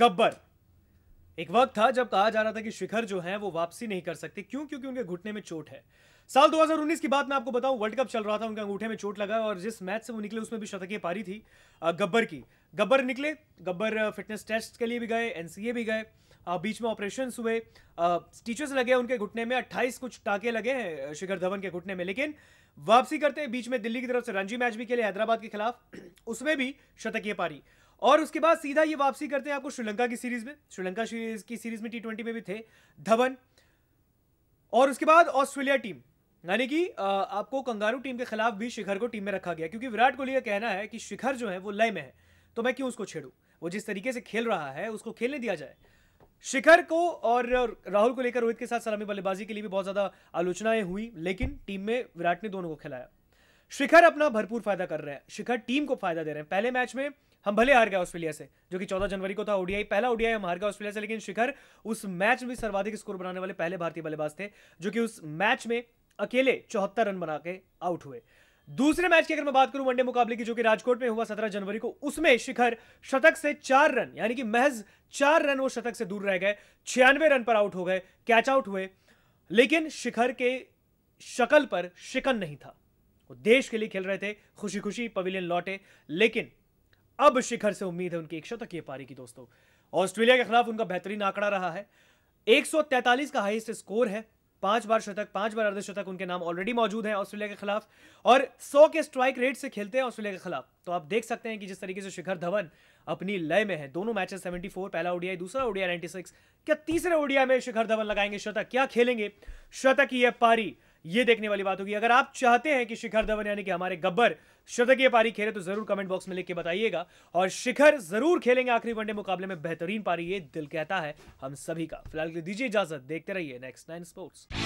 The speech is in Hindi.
गब्बर एक वक्त था जब कहा जा रहा था कि शिखर जो है वो वापसी नहीं कर सकते क्यों क्योंकि उनके घुटने में चोट है साल 2019 की बात मैं आपको बताऊं वर्ल्ड कप चल रहा था उनके अंगूठे में चोट लगा और जिस मैच से वो निकले उसमें भी शतकीय पारी थी गब्बर की गब्बर निकले गब्बर फिटनेस टेस्ट के लिए भी गए एनसीए भी गए बीच में ऑपरेशन हुए स्टीचर्स लगे उनके घुटने में अट्ठाईस कुछ टाके लगे हैं शिखर धवन के घुटने में लेकिन वापसी करते बीच में दिल्ली की तरफ से रणजी मैच भी खेले हैदराबाद के खिलाफ उसमें भी शतकीय पारी और उसके बाद सीधा ये वापसी करते हैं आपको श्रीलंका की सीरीज में श्रीलंका सीरीज की सीरीज में टी ट्वेंटी में भी थे धवन और उसके बाद ऑस्ट्रेलिया टीम यानी कि आपको कंगारू टीम के खिलाफ भी शिखर को टीम में रखा गया क्योंकि विराट कोहली का कहना है कि शिखर जो है वो लय में है तो मैं क्यों उसको छेड़ू वो जिस तरीके से खेल रहा है उसको खेलने दिया जाए शिखर को और राहुल को लेकर रोहित के साथ सलामी बल्लेबाजी के लिए भी बहुत ज्यादा आलोचनाएं हुई लेकिन टीम में विराट ने दोनों को खिलाया शिखर अपना भरपूर फायदा कर रहे हैं शिखर टीम को फायदा दे रहे हैं पहले मैच में हम भले हार गए ऑस्ट्रेलिया से जो कि 14 जनवरी को था ओडीआई पहला ओडीआई हम हार गए ऑस्ट्रेलिया से लेकिन शिखर उस मैच में सर्वाधिक स्कोर बनाने वाले पहले भारतीय बल्लेबाज थे जो कि उस मैच में अकेले चौहत्तर रन बना के आउट हुए दूसरे मैच की अगर मैं बात करूं वनडे मुकाबले की जो कि राजकोट में हुआ सत्रह जनवरी को उसमें शिखर शतक से चार रन यानी कि महज चार रन वो शतक से दूर रह गए छियानवे रन पर आउट हो गए कैच आउट हुए लेकिन शिखर के शकल पर शिकन नहीं था वो देश के लिए खेल रहे थे खुशी खुशी पवेलियन लौटे लेकिन अब शिखर से उम्मीद है उनकी एक शतक ये पारी की दोस्तों ऑस्ट्रेलिया के खिलाफ उनका बेहतरीन आंकड़ा रहा है 143 का हाईएस्ट स्कोर है पांच बार शतक पांच बार अर्धशतक उनके नाम ऑलरेडी मौजूद हैं ऑस्ट्रेलिया के खिलाफ और 100 के स्ट्राइक रेट से खेलते हैं ऑस्ट्रेलिया के खिलाफ तो आप देख सकते हैं कि जिस तरीके से शिखर धवन अपनी लय में है दोनों मैचेस 74 पहला ओडीआई दूसरा ओडीआई 96 क्या तीसरे ओडीआई में शिखर धवन लगाएंगे शतक क्या खेलेंगे शतक यह पारी ये देखने वाली बात होगी अगर आप चाहते हैं कि शिखर धवन यानी कि हमारे गब्बर शतकीय पारी खेले तो जरूर कमेंट बॉक्स में लिख के बताइएगा और शिखर जरूर खेलेंगे आखिरी वनडे मुकाबले में बेहतरीन पारी ये दिल कहता है हम सभी का फिलहाल के दीजिए इजाजत देखते रहिए नेक्स्ट नाइन स्पोर्ट्स